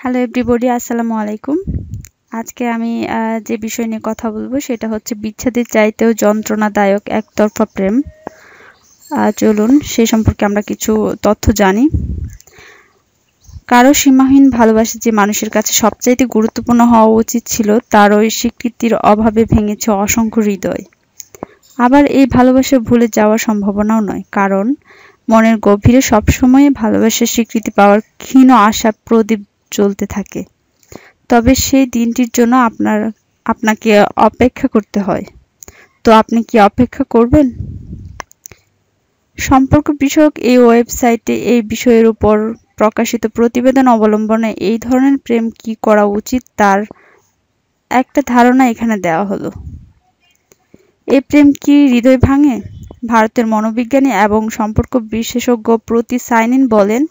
hello everybody আসসালামু আলাইকুম আজকে আমি যে বিষয় নিয়ে কথা বলবো সেটা হচ্ছে বিচ্ছেদের চাইতেও যন্ত্রণাদায়ক একতরফা প্রেম চলুন সে সম্পর্কে আমরা কিছু তথ্য জানি কারো সীমাহীন ভালোবাসা যে মানুষের কাছে সবচাইতে গুরুত্বপূর্ণ হওয়া উচিত ছিল তার ওই স্বীকৃতির অভাবে ভেঙেছে অসংখ্য হৃদয় আবার এই ভালোবাসা ভুলে যাওয়ার সম্ভাবনাও নয় কারণ মনের গভীরে সবসময় ভালোবাসার স্বীকৃতি পাওয়ার ক্ষীণ আশা প্রদীপ চলতে থাকে তবে সেই দিনটির জন্য আপনার আপনাকে অপেক্ষা করতে হয় তো আপনি কি অপেক্ষা করবেন সম্পর্ক বিষয়ক এই ওয়েবসাইটে এই বিষয়ের উপর প্রকাশিত প্রতিবেদন অবলম্বনে এই ধরনের প্রেম কি করা উচিত তার একটা ধারণা এখানে দেওয়া হলো এই প্রেম কি হৃদয় ভাঙে ভারতের মনোবিজ্ঞানী এবং সম্পর্ক বিশেষজ্ঞ প্রতি সাইনিন বলেন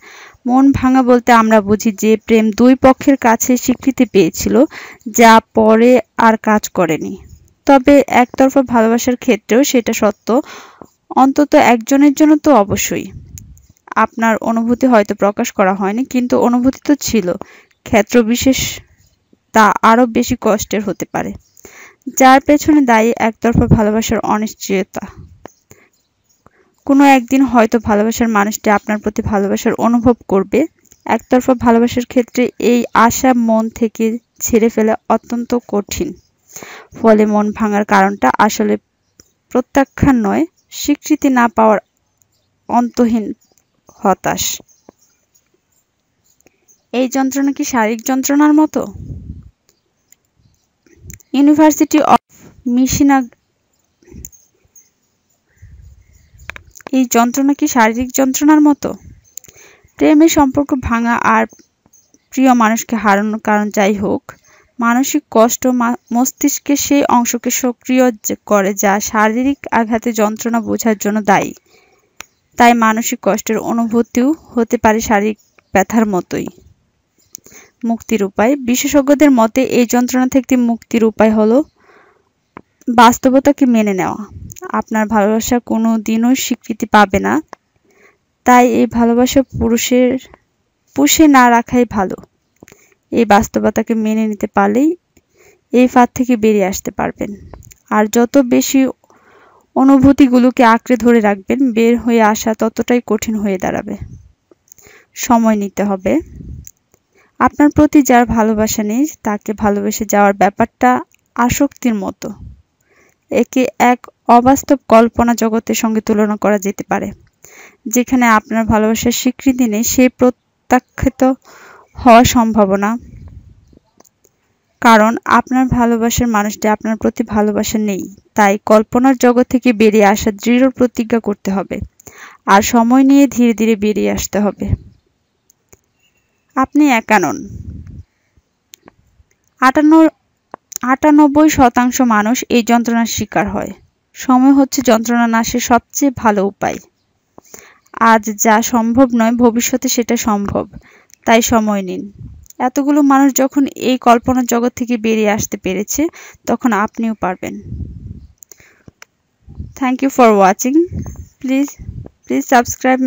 মন ভাঙা বলতে আমরা বুঝি যে প্রেম দুই পক্ষের কাছে স্বীকৃতি পেয়েছিল যা পরে আর কাজ করেনি তবে একতরফা ভালোবাসার ক্ষেত্রেও সেটা সত্য অন্তত একজনের জন্য তো অবশ্যই আপনার অনুভূতি হয়তো প্রকাশ করা হয়নি কিন্তু অনুভূতি তো ছিল ক্ষেত্র বিশেষ তা আরও বেশি কষ্টের হতে পারে যার পেছনে দায়ী একতরফা ভালোবাসার অনিশ্চয়তা কোনো একদিন হয়তো ভালোবাসার মানুষটি আপনার প্রতি ভালোবাসার অনুভব করবে একতরফা ভালোবাসার ক্ষেত্রে এই আশা মন থেকে ছেড়ে ফেলা অত্যন্ত কঠিন ফলে মন ভাঙার কারণটা আসলে প্রত্যাখ্যান নয় স্বীকৃতি না পাওয়ার অন্তহীন হতাশ এই যন্ত্রণা কি শারীরিক যন্ত্রণার মতো ইউনিভার্সিটি অফ মিশিনা এই যন্ত্রণা কি শারীরিক যন্ত্রণার মতো প্রেমের সম্পর্ক ভাঙা আর প্রিয় মানুষকে হারানোর কারণ যাই হোক মানসিক কষ্ট মস্তিষ্কে সেই অংশকে সক্রিয় করে যা শারীরিক আঘাতে যন্ত্রণা বোঝার জন্য দায়ী তাই মানসিক কষ্টের অনুভূতিও হতে পারে শারীরিক ব্যথার মতোই মুক্তির উপায় বিশেষজ্ঞদের মতে এই যন্ত্রণা থেকে মুক্তির উপায় হলো বাস্তবতাকে মেনে নেওয়া আপনার ভালোবাসা কোনো দিনও স্বীকৃতি পাবে না তাই এই ভালোবাসা পুরুষের পুষে না রাখাই ভালো এই বাস্তবতাকে মেনে নিতে পারলেই এই ফাঁদ থেকে বেরিয়ে আসতে পারবেন আর যত বেশি অনুভূতিগুলোকে আঁকড়ে ধরে রাখবেন বের হয়ে আসা ততটাই কঠিন হয়ে দাঁড়াবে সময় নিতে হবে আপনার প্রতি যার ভালোবাসা নেই তাকে ভালোবেসে যাওয়ার ব্যাপারটা আসক্তির মতো একে এক অবাস্তব কল্পনা জগতের সঙ্গে তুলনা করা যেতে পারে যেখানে আপনার ভালোবাসার স্বীকৃতি নেই সেই প্রত্যাখ্যাত হওয়ার সম্ভাবনা কারণ আপনার ভালোবাসার মানুষটি আপনার প্রতি ভালোবাসা নেই তাই কল্পনার জগৎ থেকে বেরিয়ে আসা দৃঢ় প্রতিজ্ঞা করতে হবে আর সময় নিয়ে ধীরে ধীরে বেরিয়ে আসতে হবে আপনি একা নন আটান্ন আটানব্বই শতাংশ মানুষ এই যন্ত্রণার শিকার হয় সময় হচ্ছে যন্ত্রণা নাশের সবচেয়ে ভালো উপায় আজ যা সম্ভব নয় ভবিষ্যতে সেটা সম্ভব তাই সময় নিন এতগুলো মানুষ যখন এই কল্পনা জগৎ থেকে বেরিয়ে আসতে পেরেছে তখন আপনিও পারবেন thank you for watching please please subscribe